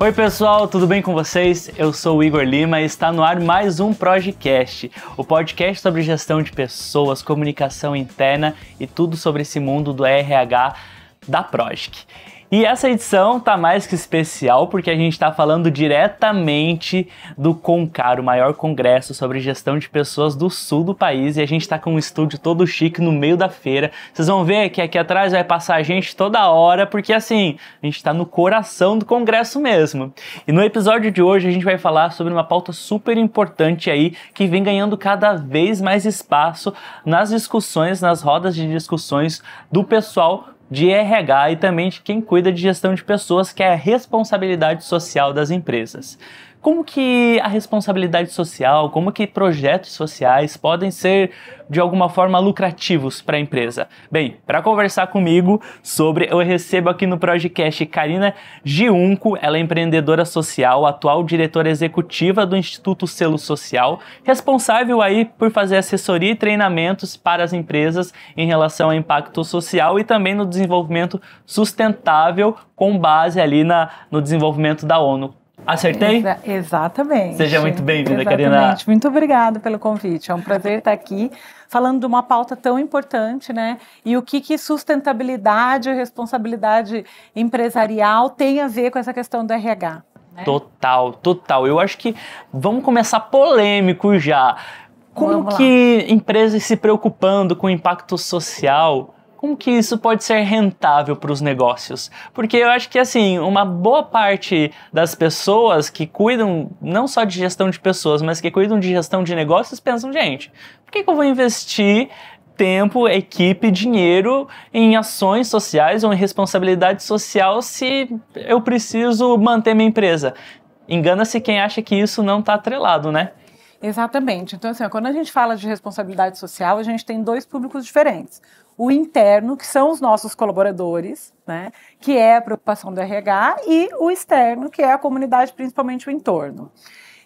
Oi pessoal, tudo bem com vocês? Eu sou o Igor Lima e está no ar mais um Projecast, o podcast sobre gestão de pessoas, comunicação interna e tudo sobre esse mundo do RH da Project. E essa edição tá mais que especial porque a gente está falando diretamente do CONCAR, o maior congresso sobre gestão de pessoas do sul do país, e a gente está com um estúdio todo chique no meio da feira. Vocês vão ver que aqui atrás vai passar a gente toda hora, porque assim, a gente está no coração do congresso mesmo. E no episódio de hoje a gente vai falar sobre uma pauta super importante aí que vem ganhando cada vez mais espaço nas discussões, nas rodas de discussões do pessoal de RH e também de quem cuida de gestão de pessoas, que é a responsabilidade social das empresas como que a responsabilidade social, como que projetos sociais podem ser de alguma forma lucrativos para a empresa? Bem, para conversar comigo sobre, eu recebo aqui no podcast Karina Giunco, ela é empreendedora social, atual diretora executiva do Instituto Selo Social, responsável aí por fazer assessoria e treinamentos para as empresas em relação ao impacto social e também no desenvolvimento sustentável com base ali na, no desenvolvimento da ONU. Acertei? Exa exatamente. Seja muito bem-vinda, Karina. Muito obrigada pelo convite. É um prazer estar aqui falando de uma pauta tão importante, né? E o que, que sustentabilidade e responsabilidade empresarial tem a ver com essa questão do RH. Né? Total, total. Eu acho que vamos começar polêmico já. Como que empresas se preocupando com o impacto social como que isso pode ser rentável para os negócios? Porque eu acho que assim, uma boa parte das pessoas que cuidam não só de gestão de pessoas, mas que cuidam de gestão de negócios pensam, gente, por que, que eu vou investir tempo, equipe, dinheiro em ações sociais ou em responsabilidade social se eu preciso manter minha empresa? Engana-se quem acha que isso não está atrelado, né? Exatamente. Então, assim, quando a gente fala de responsabilidade social, a gente tem dois públicos diferentes o interno, que são os nossos colaboradores, né, que é a preocupação do RH, e o externo, que é a comunidade, principalmente o entorno.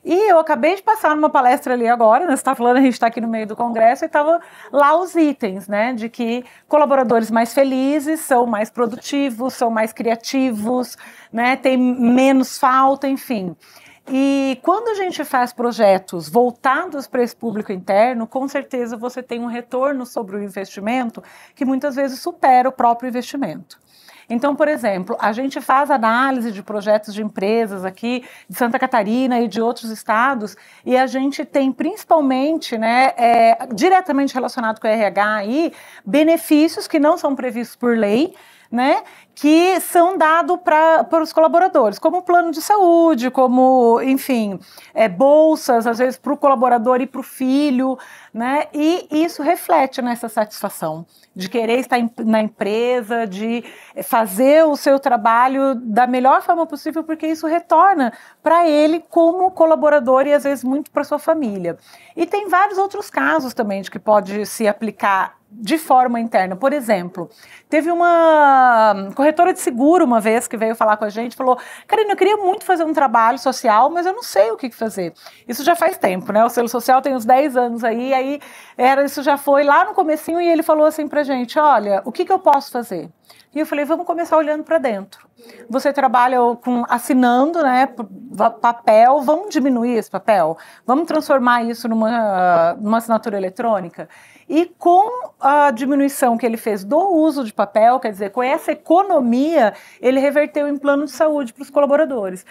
E eu acabei de passar numa palestra ali agora, né, você está falando, a gente está aqui no meio do congresso, e estavam lá os itens, né? De que colaboradores mais felizes são mais produtivos, são mais criativos, né? Tem menos falta, enfim. E quando a gente faz projetos voltados para esse público interno, com certeza você tem um retorno sobre o investimento que muitas vezes supera o próprio investimento. Então, por exemplo, a gente faz análise de projetos de empresas aqui de Santa Catarina e de outros estados, e a gente tem principalmente, né, é, diretamente relacionado com o RH aí, benefícios que não são previstos por lei, né, que são dados para os colaboradores, como plano de saúde, como, enfim, é, bolsas, às vezes, para o colaborador e para o filho, né? E isso reflete nessa satisfação de querer estar em, na empresa, de fazer o seu trabalho da melhor forma possível, porque isso retorna para ele como colaborador e, às vezes, muito para sua família. E tem vários outros casos também de que pode se aplicar de forma interna. Por exemplo, teve uma corretora de seguro, uma vez que veio falar com a gente, falou: Karina, eu queria muito fazer um trabalho social, mas eu não sei o que fazer. Isso já faz tempo, né? O selo social tem uns 10 anos aí, aí era, isso já foi lá no comecinho e ele falou assim pra gente: olha, o que, que eu posso fazer? E eu falei: vamos começar olhando para dentro. Você trabalha com assinando, né, papel, vamos diminuir esse papel, vamos transformar isso numa, numa assinatura eletrônica. E com a diminuição que ele fez do uso de papel, quer dizer, com essa economia, ele reverteu em plano de saúde para os colaboradores.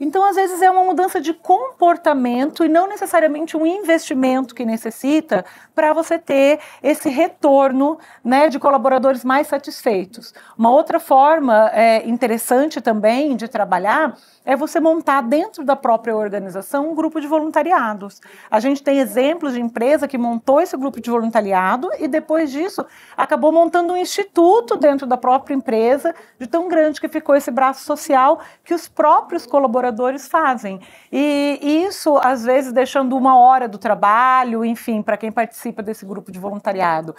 Então, às vezes, é uma mudança de comportamento e não necessariamente um investimento que necessita para você ter esse retorno né, de colaboradores mais satisfeitos. Uma outra forma é, interessante também de trabalhar é você montar dentro da própria organização um grupo de voluntariados. A gente tem exemplos de empresa que montou esse grupo de voluntariado e depois disso acabou montando um instituto dentro da própria empresa, de tão grande que ficou esse braço social que os próprios colaboradores colaboradores fazem. E isso, às vezes, deixando uma hora do trabalho, enfim, para quem participa desse grupo de voluntariado.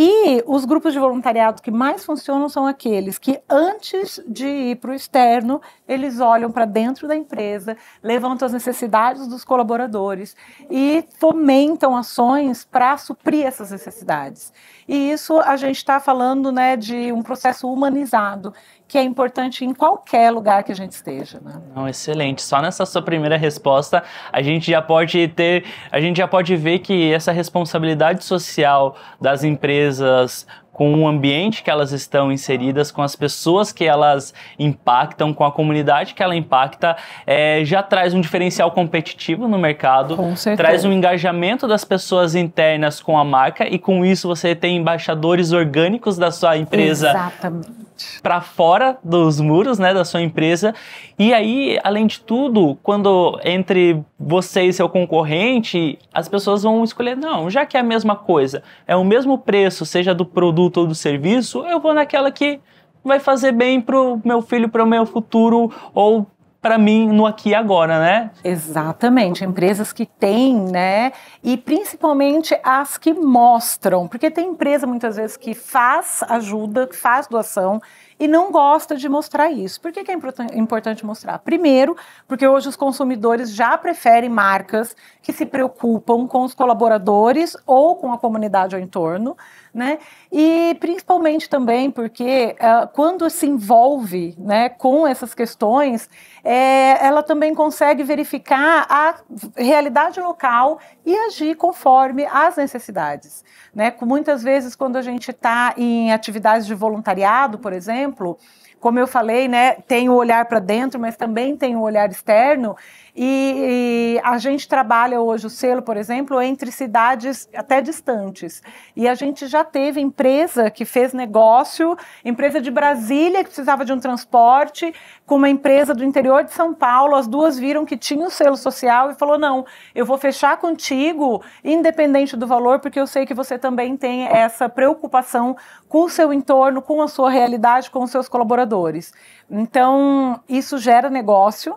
E os grupos de voluntariado que mais funcionam são aqueles que, antes de ir para o externo, eles olham para dentro da empresa, levantam as necessidades dos colaboradores e fomentam ações para suprir essas necessidades. E isso a gente está falando né, de um processo humanizado, que é importante em qualquer lugar que a gente esteja. Né? Não, excelente. Só nessa sua primeira resposta a gente já pode ter, a gente já pode ver que essa responsabilidade social das empresas com o ambiente que elas estão inseridas, com as pessoas que elas impactam, com a comunidade que ela impacta, é, já traz um diferencial competitivo no mercado, traz um engajamento das pessoas internas com a marca e com isso você tem embaixadores orgânicos da sua empresa Exatamente para fora dos muros, né, da sua empresa. E aí, além de tudo, quando entre você e seu concorrente, as pessoas vão escolher, não, já que é a mesma coisa, é o mesmo preço, seja do produto ou do serviço, eu vou naquela que vai fazer bem pro meu filho, pro meu futuro, ou para mim no aqui e agora, né? Exatamente, empresas que têm, né? E principalmente as que mostram, porque tem empresa muitas vezes que faz ajuda, que faz doação, e não gosta de mostrar isso. Por que, que é importante mostrar? Primeiro, porque hoje os consumidores já preferem marcas que se preocupam com os colaboradores ou com a comunidade ao entorno, né? E principalmente também porque uh, quando se envolve né, com essas questões, é, ela também consegue verificar a realidade local e agir conforme as necessidades. Né? Muitas vezes, quando a gente está em atividades de voluntariado, por exemplo, exemplo, como eu falei, né, tem o olhar para dentro, mas também tem o olhar externo. E, e, a gente trabalha hoje o selo, por exemplo, entre cidades até distantes. E a gente já teve empresa que fez negócio, empresa de Brasília que precisava de um transporte, com uma empresa do interior de São Paulo. As duas viram que tinha o um selo social e falou: não, eu vou fechar contigo, independente do valor, porque eu sei que você também tem essa preocupação com o seu entorno, com a sua realidade, com os seus colaboradores colaboradores. Então, isso gera negócio,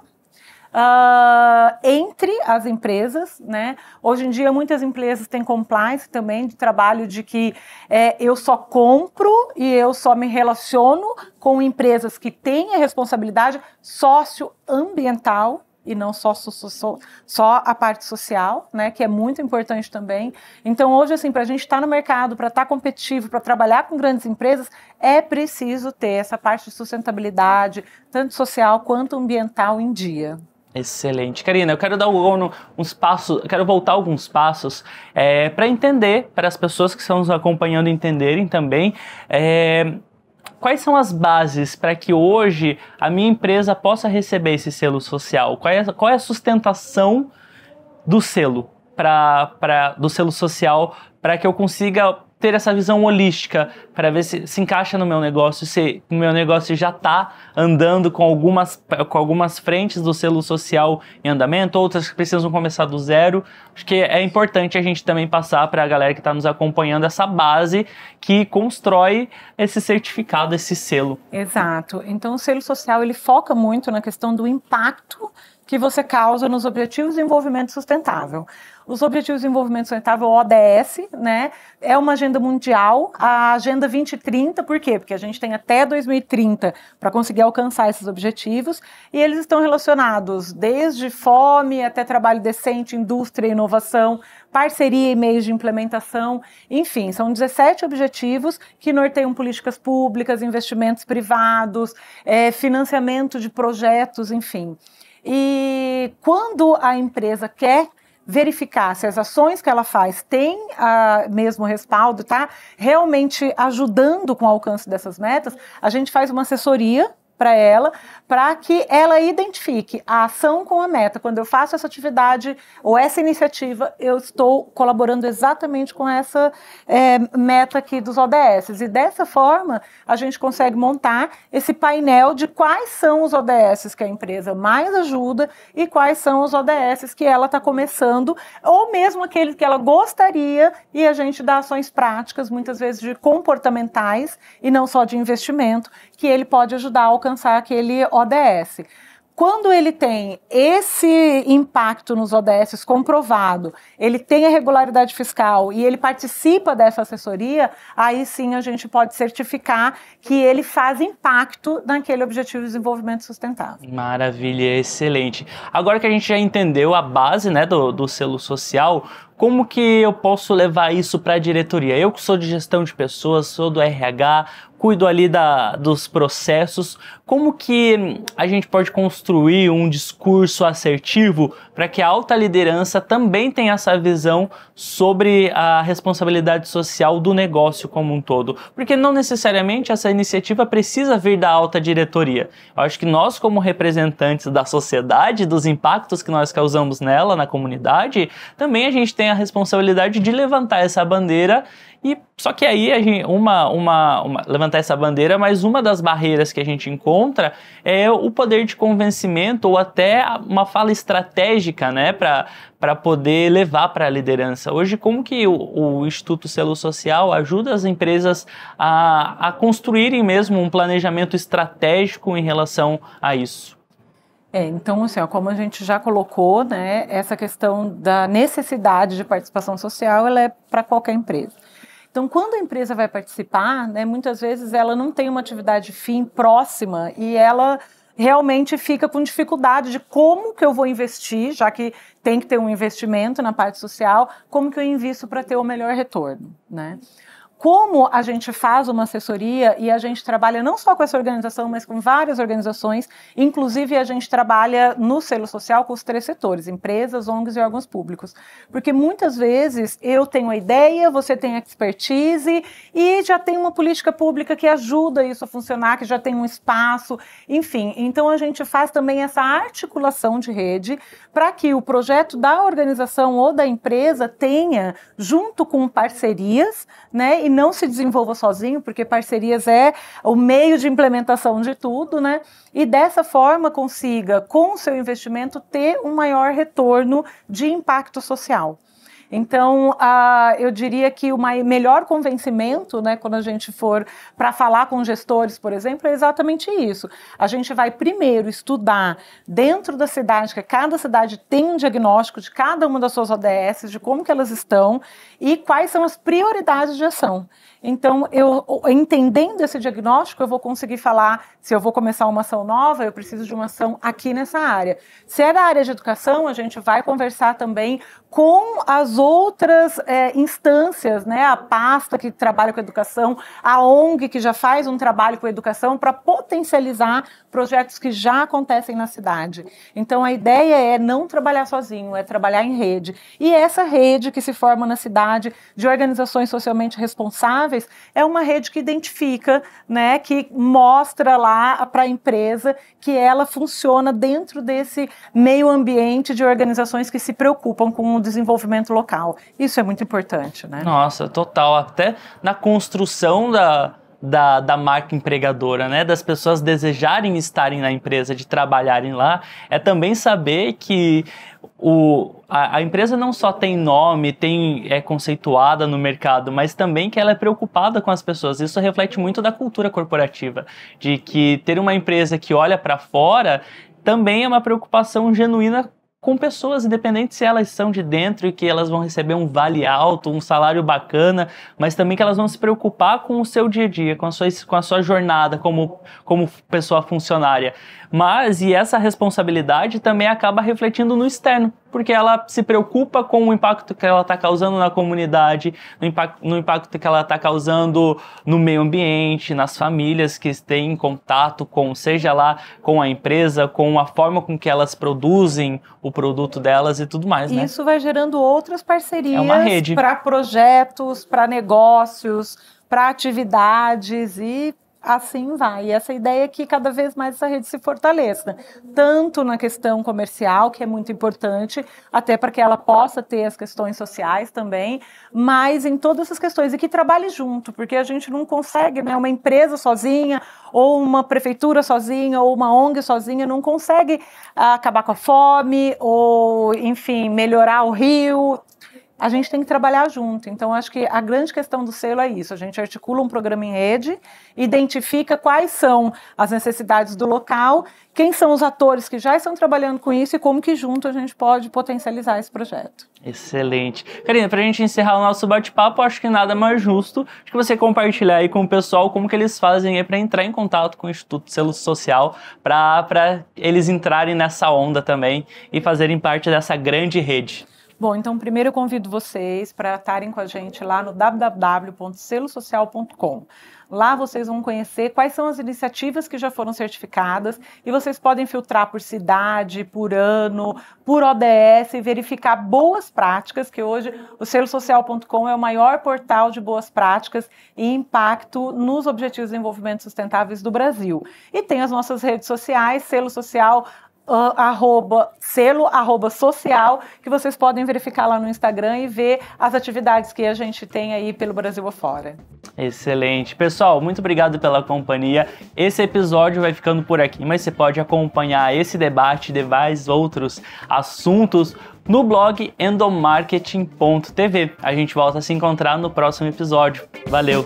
Uh, entre as empresas, né? Hoje em dia muitas empresas têm compliance também de trabalho de que é, eu só compro e eu só me relaciono com empresas que têm a responsabilidade socioambiental e não só, só, só a parte social, né, que é muito importante também. Então, hoje, assim, para a gente estar tá no mercado, para estar tá competitivo, para trabalhar com grandes empresas, é preciso ter essa parte de sustentabilidade, tanto social quanto ambiental, em dia. Excelente. Karina, eu quero dar uns passos, quero voltar alguns passos é, eh, para entender, para as pessoas que estão nos acompanhando entenderem também. É, quais são as bases para que hoje a minha empresa possa receber esse selo social? Qual é, qual é a sustentação do selo? Pra, pra, do selo social para que eu consiga ter essa visão holística para ver se se encaixa no meu negócio, se o meu negócio já está andando com algumas, com algumas frentes do selo social em andamento, outras que precisam começar do zero. Acho que é importante a gente também passar para a galera que está nos acompanhando essa base que constrói esse certificado, esse selo. Exato. Então o selo social ele foca muito na questão do impacto que você causa nos objetivos de desenvolvimento sustentável. Os Objetivos de Desenvolvimento Sustentável, ODS, né? É uma agenda mundial, a Agenda 2030, por quê? Porque a gente tem até 2030 para conseguir alcançar esses objetivos e eles estão relacionados desde fome até trabalho decente, indústria e inovação, parceria e meios de implementação, enfim, são 17 objetivos que norteiam políticas públicas, investimentos privados, é, financiamento de projetos, enfim. E quando a empresa quer verificar se as ações que ela faz têm ah, mesmo respaldo, tá? Realmente ajudando com o alcance dessas metas, a gente faz uma assessoria para ela, para que ela identifique a ação com a meta. Quando eu faço essa atividade ou essa iniciativa, eu estou colaborando exatamente com essa é, meta aqui dos ODS. E dessa forma, a gente consegue montar esse painel de quais são os ODS que a empresa mais ajuda e quais são os ODS que ela está começando, ou mesmo aqueles que ela gostaria, e a gente dá ações práticas, muitas vezes de comportamentais e não só de investimento, que ele pode ajudar a alcançar alcançar aquele ODS. Quando ele tem esse impacto nos ODS comprovado, ele tem a regularidade fiscal e ele participa dessa assessoria, aí sim a gente pode certificar que ele faz impacto naquele objetivo de desenvolvimento sustentável. Maravilha, excelente. Agora que a gente já entendeu a base né, do, do selo social, como que eu posso levar isso para a diretoria? Eu que sou de gestão de pessoas, sou do RH, cuido ali da, dos processos, como que a gente pode construir um discurso assertivo para que a alta liderança também tenha essa visão sobre a responsabilidade social do negócio como um todo? Porque não necessariamente essa iniciativa precisa vir da alta diretoria. Eu acho que nós, como representantes da sociedade, dos impactos que nós causamos nela, na comunidade, também a gente tem a responsabilidade de levantar essa bandeira e só que aí a gente, uma, uma, uma, levantar essa bandeira, mas uma das barreiras que a gente encontra é o poder de convencimento ou até uma fala estratégica, né, para poder levar para a liderança. Hoje, como que o, o, Instituto Selo Social ajuda as empresas a, a construírem mesmo um planejamento estratégico em relação a isso? É, então, assim, ó, como a gente já colocou, né, essa questão da necessidade de participação social, ela é para qualquer empresa. Então, quando a empresa vai participar, né, muitas vezes ela não tem uma atividade fim próxima e ela realmente fica com dificuldade de como que eu vou investir, já que tem que ter um investimento na parte social, como que eu invisto para ter o melhor retorno, né? como a gente faz uma assessoria e a gente trabalha não só com essa organização, mas com várias organizações, inclusive a gente trabalha no selo social com os três setores, empresas, ONGs e órgãos públicos. Porque muitas vezes eu tenho a ideia, você tem a expertise e já tem uma política pública que ajuda isso a funcionar, que já tem um espaço, enfim. Então a gente faz também essa articulação de rede para que o projeto da organização ou da empresa tenha, junto com parcerias, né? não se desenvolva sozinho, porque parcerias é o meio de implementação de tudo, né? E dessa forma consiga, com o seu investimento, ter um maior retorno de impacto social. Então, eu diria que o melhor convencimento, né, quando a gente for para falar com gestores, por exemplo, é exatamente isso. A gente vai primeiro estudar dentro da cidade, que cada cidade tem um diagnóstico de cada uma das suas ODS, de como que elas estão e quais são as prioridades de ação. Então, eu entendendo esse diagnóstico, eu vou conseguir falar se eu vou começar uma ação nova, eu preciso de uma ação aqui nessa área. Se é da área de educação, a gente vai conversar também com as outras é, instâncias, né? A pasta que trabalha com educação, a ONG que já faz um trabalho com educação para potencializar projetos que já acontecem na cidade. Então, a ideia é não trabalhar sozinho, é trabalhar em rede. E essa rede que se forma na cidade de organizações socialmente responsáveis é uma rede que identifica, né, que mostra lá para a empresa que ela funciona dentro desse meio ambiente de organizações que se preocupam com o desenvolvimento local. Isso é muito importante, né? Nossa, total. Até na construção da, da, da marca empregadora, né? Das pessoas desejarem estarem na empresa, de trabalharem lá, é também saber que o, a, a, empresa não só tem nome, tem é conceituada no mercado, mas também que ela é preocupada com as pessoas. Isso reflete muito da cultura corporativa, de que ter uma empresa que olha para fora também é uma preocupação genuína com pessoas, independente se elas são de dentro e que elas vão receber um vale alto, um salário bacana, mas também que elas vão se preocupar com o seu dia a dia, com a sua, com a sua jornada como, como pessoa funcionária. Mas, e essa responsabilidade também acaba refletindo no externo porque ela se preocupa com o impacto que ela está causando na comunidade, no, impact, no impacto que ela está causando no meio ambiente, nas famílias que têm contato com, seja lá com a empresa, com a forma com que elas produzem o produto delas e tudo mais. Né? Isso vai gerando outras parcerias é para projetos, para negócios, para atividades e assim vai. E essa ideia é que cada vez mais essa rede se fortaleça, tanto na questão comercial, que é muito importante, até para que ela possa ter as questões sociais também, mas em todas essas questões e que trabalhe junto, porque a gente não consegue, né, uma empresa sozinha ou uma prefeitura sozinha ou uma ONG sozinha não consegue ah, acabar com a fome ou, enfim, melhorar o rio, a gente tem que trabalhar junto. Então, acho que a grande questão do selo é isso: a gente articula um programa em rede, identifica quais são as necessidades do local, quem são os atores que já estão trabalhando com isso e como que junto a gente pode potencializar esse projeto. Excelente. Karina, para a gente encerrar o nosso bate-papo, acho que nada mais justo que você compartilhar aí com o pessoal como que eles fazem para entrar em contato com o Instituto Selo Social, para eles entrarem nessa onda também e fazerem parte dessa grande rede. Bom, então primeiro eu convido vocês para estarem com a gente lá no www.selosocial.com. Lá vocês vão conhecer quais são as iniciativas que já foram certificadas e vocês podem filtrar por cidade, por ano, por ODS e verificar boas práticas, que hoje o selosocial.com é o maior portal de boas práticas e impacto nos Objetivos de Desenvolvimento Sustentáveis do Brasil. E tem as nossas redes sociais, selo social Uh, arroba, selo arroba social, que vocês podem verificar lá no Instagram e ver as atividades que a gente tem aí pelo Brasil afora. Excelente. Pessoal, muito obrigado pela companhia. Esse episódio vai ficando por aqui, mas você pode acompanhar esse debate e de demais outros assuntos no blog endomarketing.tv. A gente volta a se encontrar no próximo episódio. Valeu!